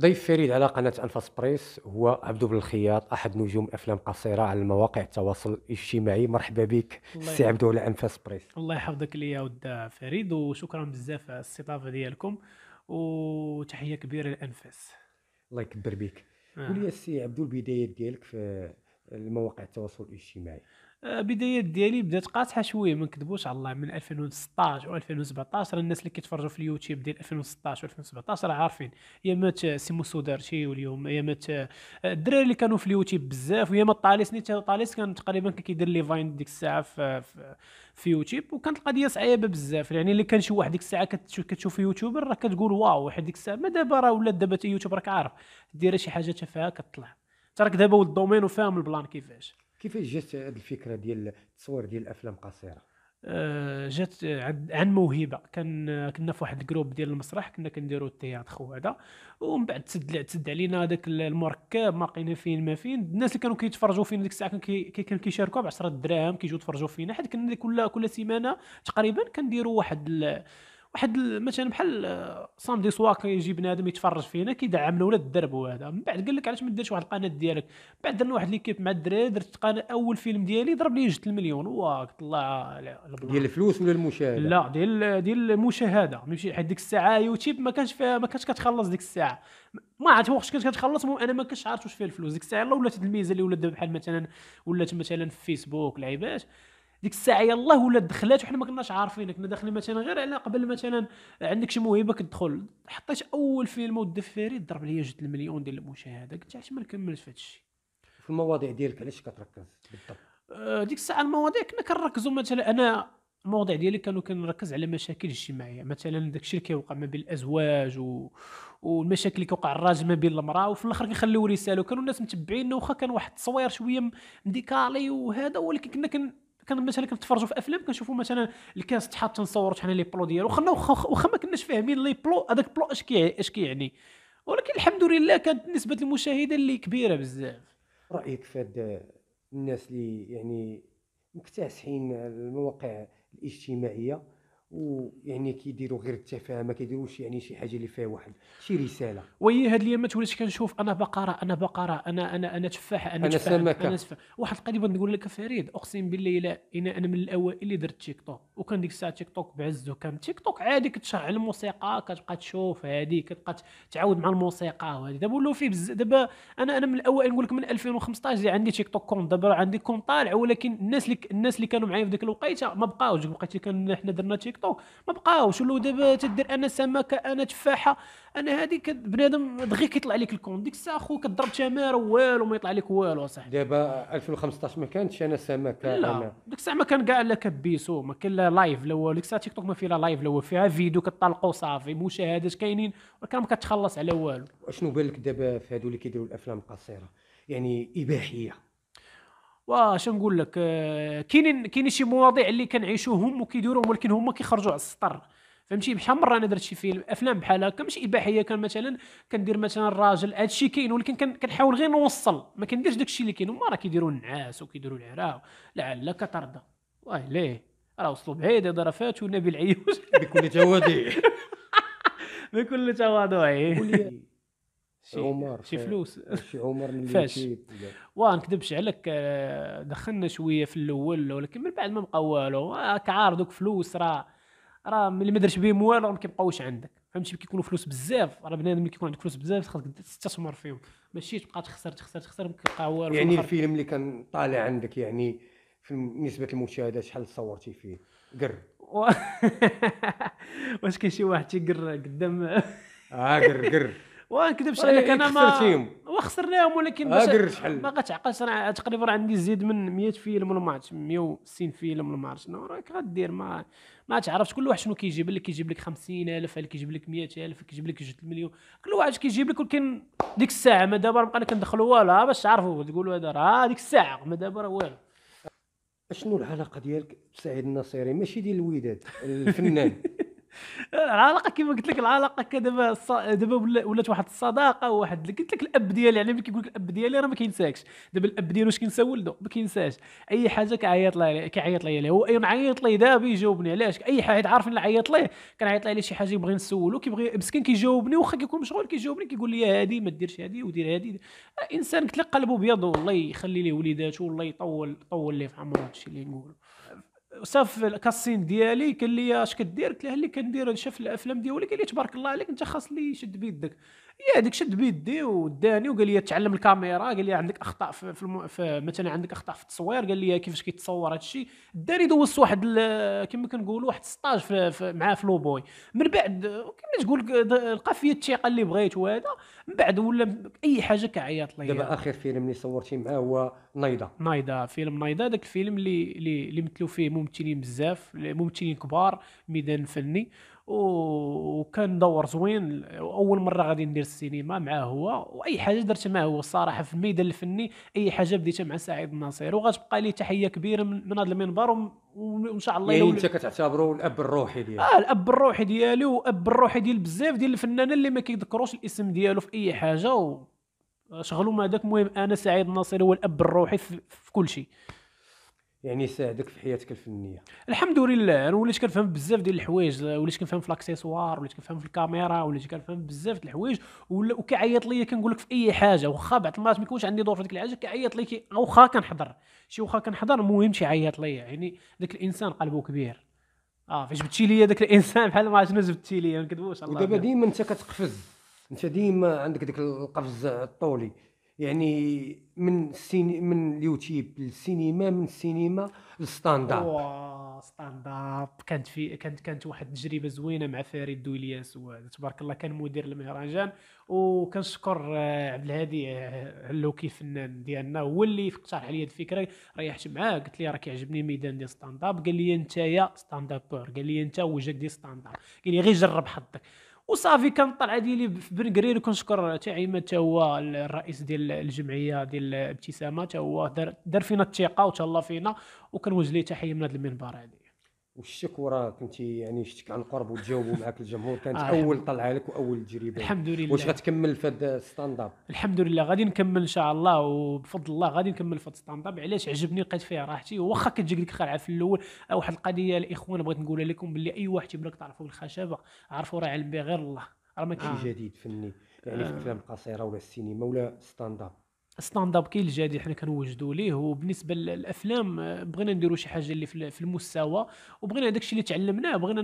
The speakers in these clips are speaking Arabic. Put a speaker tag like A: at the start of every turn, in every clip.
A: ضيف فريد على قناة أنفاس بريس هو عبدو بن الخياط أحد نجوم أفلام قصيرة على مواقع التواصل الاجتماعي مرحبا بك سي عبدو على أنفاس بريس
B: الله يحفظك ليا ود فريد وشكرا بزاف على الاستضافة ديالكم وتحية كبيرة لأنفاس
A: الله يكبر بك آه. قول لي سي عبدو البداية ديالك في المواقع التواصل الاجتماعي
B: البدايات ديالي بدات قاطحه شويه ما نكذبوش على الله من 2016 و 2017 الناس اللي كيتفرجوا في اليوتيوب ديال 2016 و 2017 راه عارفين يا مات سيمو سودارتي واليوم يا مات الدراري اللي كانوا في اليوتيوب بزاف ويا مات طاليس نيت طاليس كان تقريبا كان كيدير لي فاين ديك الساعه في, في, في يوتيوب وكانت القضيه صعيبه بزاف يعني اللي كان شي واحد ديك الساعه كتشوف يوتيوبر راه كتقول واو واحد ديك الساعه ما دابا راه ولات دابا يوتيوب راك عارف دير شي حاجه تفاهه كتطلع تراك دابا ولد وفاهم البلان كيفاش
A: كيفاش جات هذه الفكره ديال التصوير ديال الافلام قصيره
B: آه، جات عن موهبه كان كنا في واحد الجروب ديال المسرح كنا كنديروا التياتر وهذا ومن بعد تسد تسد علينا هذاك المركب ما لقينا فين ما فين الناس اللي كانوا كيتفرجوا فينا ديك الساعه كانوا كي كان كيشاركوا ب 10 دراهم كيجوا يتفرجوا فينا حيت كنا كل كل سيمانه تقريبا كنديروا واحد واحد مثلا بحال سامدي آه، سوا كيجي بنادم يتفرج فينا كيدعمنا ولا الدرب وهذا من بعد قال لك علاش ما ديرش واحد القناه ديالك بعد درنا واحد ليكيب مع الدراري درت قناه اول فيلم ديالي ضرب لي جت المليون واه طلع الله
A: ديال الفلوس ولا المشاهده لا
B: ديال ديال المشاهده ماشي حيت ديك الساعه يوتيوب ما كانش فيها ما كانش كتخلص ديك الساعه ما عرفت واش كنت كتخلص انا ما كنتش عارف واش فيها الفلوس ديك الساعه الا ولات الميزه اللي ولات بحال مثلا ولات مثلا في فيسبوك لعيبات ديك الساعه يلاه ولات دخلات وحنا ما كناش عارفينك كنا داخلين مثلا غير على قبل مثلا عندك شي موهبه كتدخل حطيت اول فيلم ودفيري ضرب ليا جوج المليون ديال المشاهده قلت علاش ما نكملش في الشيء في المواضيع ديالك علاش كتركز بالضبط آه، ديك الساعه المواضيع كنا كنركزوا مثلا انا المواضيع ديالي كانوا كنركز على مشاكل اجتماعيه مثلا داك الشيء اللي كيوقع ما بين الازواج و... والمشاكل اللي كيوقع الراجل ما بين المراه وفي الاخر كنخليو رساله وكانوا الناس متبعيننا واخا كان واحد التصوير شويه مديكالي وهذا ولكن كنا كن كان مثلا كنتفرجوا في افلام كنشوفوا مثلا الكاس تحط تنصور حنا لي بلو ديالو وخلنا واخا ما كناش فاهمين لي بلو هذاك بلو اش كي اش كيعني ولكن الحمد لله كانت نسبه المشاهده اللي كبيره بزاف
A: رايك في هاد الناس اللي يعني مكتسحين المواقع الاجتماعيه ويعني كيديروا غير التفاهه ما كيديروش يعني شي حاجه اللي فيها واحد شي رساله
B: وي هاد الايامات وليت كنشوف انا بقره انا بقره انا انا انا تفاح انا, أنا سمكة. انا سمكه واحد قريبا نقول لك فريد اقسم بالله الا انا انا من الاوائل اللي درت تيك توك وكان ديك الساعه تيك توك بعزه كان تيك توك عادي كتشعل الموسيقى كتبقى تشوف هادي كتبقى تعاود مع الموسيقى وهادي دابا ولاو فيه بزاف دابا انا انا من الاوائل نقول لك من 2015 عندي تيك توك كونت دابا عندي كونت طالع ولكن الناس اللي الناس اللي كانوا معايا في ذاك الوقيته ما بقاوش بقيت كان حنا درنا تيك توك ما بقاوش ولاو دابا تدير انا سمكه انا تفاحه انا هذيك بنادم دغيا كيطلع لك الكون ديك الساعه خو كضرب تمار والو ما يطلع لك والو صح دابا 2015 ما كانتش انا سمكه لا ديك الساعه ما كان كاع لا كبيسو ما كان لا لايف لا والو ديك الساعه تيك توك ما فيه لا لايف لا هو فيها فيديو كطلقوا صافي مشاهدات كاينين ولكن ما كتخلص على والو
A: شنو بالك دابا في هادو اللي كيديروا الافلام القصيره يعني اباحيه
B: واش نقول لك كاينين آه، كاينين شي مواضيع اللي كنعيشوهم وكيديروهم ولكن هما كيخرجوا على السطر فهمتي بحال مره انا درت شي فيلم افلام بحال هكا ماشي اباحيه كان مثلا كندير مثلا الراجل هادشي كاين ولكن كنحاول غير نوصل ما كنديرش داكشي اللي كاين هما راه كيديروا النعاس وكيديروا العراق لعلك ترضى واه ليه راه وصلوا بعيد هذا راه فاتوا نبي العيوش بكل تواضع بكل تواضع شي عمر شي فلوس شي عمر فاش ونكذبش عليك آه، دخلنا شويه في الاول ولكن من بعد ما بقى والو راك آه، عار دوك فلوس راه راه ملي ما درتش بهم والو ما كيبقاوش عندك فهمتي كيكونوا فلوس بزاف راه بنادم ملي كيكون عندك فلوس بزاف خاصك تستثمر فيهم ماشي تبقى تخسر تخسر تخسر ما كيبقى والو يعني
A: الفيلم اللي كان طالع عندك يعني في نسبه المشاهده شحال صورتي فيه قر
B: واش كاين شي واحد تيقر قدام اه قر قر ونكذبش عليك إيه، انا ما وخسرناهم ولكن آه، ما غتعقلش انا تقريبا عندي زيد من 100 فيلم ولا ما عرفتش 160 فيلم ولا ما عرفتش شنو راك غدير ما ما تعرفش كل واحد شنو كيجيب لك كيجيب لك 50000 كيجيب لك 100000 كيجيب لك جوج مليون كل واحد كيجيب لك ولكن ديك الساعه ما دابا بقينا كندخلوا والو آه، باش تعرفوا تقولوا هذا راه ديك الساعه ما دابا راه والو
A: شنو العلاقه ديالك بسعيد النصيري ماشي ديال الوداد الفنان
B: العلاقه كما قلت لك العلاقه كدابا دابا ولات واحد الصداقه وواحد قلت لك الاب ديالي يعني ملي كيقول لك الاب ديالي راه ما كينساكش دابا الاب ديالو واش كينسى ولده ما كينساش اي حاجه كيعيط ليه كيعيط ليا هو هو نعيط ليه دابا يجاوبني علاش اي حاجه عارف نعيط ليه كنعيط ليه على شي حاجه يبغي نسولو كيبغي مسكين كيجاوبني واخا كيكون مشغول كيجاوبني كيقول لي هادي ما ديرش هادي ودير هادي آه، انسان قلت لك قلبه بيض والله يخلي ليه وليداته والله يطول طول ليه في عمره هادشي اللي نقولو صافي الكاسين ديالي قال لي اش كدير قلت له اللي كندير نشوف الافلام ديالي قال لي تبارك الله عليك انت خاص لي يشد بيدك يا هذيك شد بيدي وداني وقال لي تعلم الكاميرا قال لي عندك اخطاء في, في, الم... في مثلا عندك اخطاء في التصوير قال لي كيفاش كيتصور هذا الشيء داني دوزت واحد ال... كما كنقولوا واحد ستاج في... في... معاه في لوبوي من بعد كما تقول لقى فيا الثقه اللي بغيت وهذا من بعد ولا اي حاجه كعيط لي دابا اخر
A: فيلم اللي صورتي معاه هو نايضه
B: نايضه فيلم نايضه داك الفيلم اللي اللي مثلوا فيه ممثلين بزاف ممثلين كبار ميدان فني وكان دور زوين اول مره غادي ندير السينما معاه هو واي حاجه درت معاه هو الصراحه في الميدان الفني اي حاجه بديتها مع سعيد الناصير وغتبقى لي تحيه كبيره من هذا المنبر وان شاء الله يعني انت
A: كتعتبره الاب الروحي ديالي اه
B: الاب الروحي ديالي واب الروحي ديال بزاف ديال الفنانين اللي ما كيذكروش الاسم ديالو في اي حاجه وشغلوا مع هذاك داك المهم انا سعيد الناصري هو الاب الروحي في, في كل شيء
A: يعني يساعدك في حياتك الفنيه
B: الحمد لله انا وليت كنفهم بزاف ديال الحوايج وليت كنفهم في الاكسسوار وليت كنفهم في الكاميرا وليت كنفهم بزاف ديال الحوايج وكيعيط ليا كنقول لك في اي حاجه واخا بعض المرات ما يكونش عندي دور في ديك الحاجه كيعيط لي واخا كنحضر شي واخا كنحضر المهم شي عيط ليا يعني ذاك الانسان قلبه كبير اه فاش جبتي لي ذاك الانسان بحال ما شنو جبتي لي ما نكذبوش الله ودابا ديما
A: انت كتقفز انت ديما عندك ديك القفز الطولي يعني من السيني من اليوتيوب للسينما من السينما للستاند
B: اب ستاند اب كانت في كانت كانت واحد التجربه زوينه مع فريد دويلياس تبارك الله كان مدير المهرجان وكنشكر آه، عبد الهادي علوكي آه، الفنان ديالنا هو اللي اقترح عليا الفكره ريحت معاه قلت لي راه كيعجبني ميدان ديال ستاند اب قال لي انت يا ستاند اب قال لي انت وجهك ديال ستاند اب قال لي غير جرب حظك وصافي كان طلع ديالي في بن قرير كنشكر حتى عماد هو الرئيس ديال الجمعيه ديال ابتسامه تا هو دار, دار فينا الثقه وتهلا فينا وكنوجه ليه تحيه من هذا المنبر هذا
A: وشك راه كنتي يعني شتك عن قرب وتجاوبوا معك الجمهور كانت آه اول طلعه لك واول تجربه الحمد لله واش غتكمل في هذا
B: ستاند اب الحمد لله غادي نكمل ان شاء الله وبفضل الله غادي نكمل في هذا ستاند اب علاش عجبني لقيت فيها راحتي واخا كتجيك ديك الخلعه في الاول واحد القضيه الاخوان بغيت نقولها لكم باللي اي واحد تيبغيك تعرفوا الخشبه عرفوا راه علم به غير الله راه ما كاين آه.
A: جديد فني يعني آه. في الافلام القصيره ولا السينما ولا ستاند اب
B: ستاند اب كاين الجديد حنا كنوجدوا ليه وبالنسبه للافلام آه، بغينا نديروا شي حاجه اللي في المستوى وبغينا داكشي اللي تعلمناه بغينا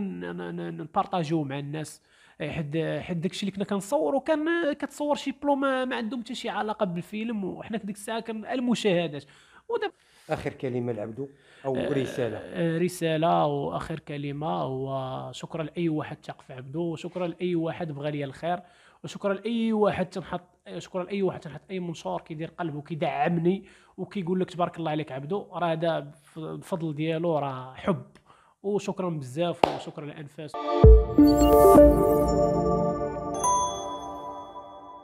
B: نبارطاجيو مع الناس آه، حد حد داكشي اللي كنا كنصوروا كان آه، كتصور شي بلو ما عندهم حتى شي علاقه بالفيلم وحنا ديك الساعه كان المشاهدات ودابا اخر كلمه لعبدو او رساله رساله واخر كلمه هو شكرا لاي واحد تقف عبدو شكرا لاي واحد بغى لي الخير وشكرا لاي واحد تنحط شكرا لاي واحد تنحط اي منشور كيدير قلب وكيدعمني وكيقول لك تبارك الله عليك عبدو راه هذا الفضل ديالو راه حب وشكرا بزاف وشكرا لانفاس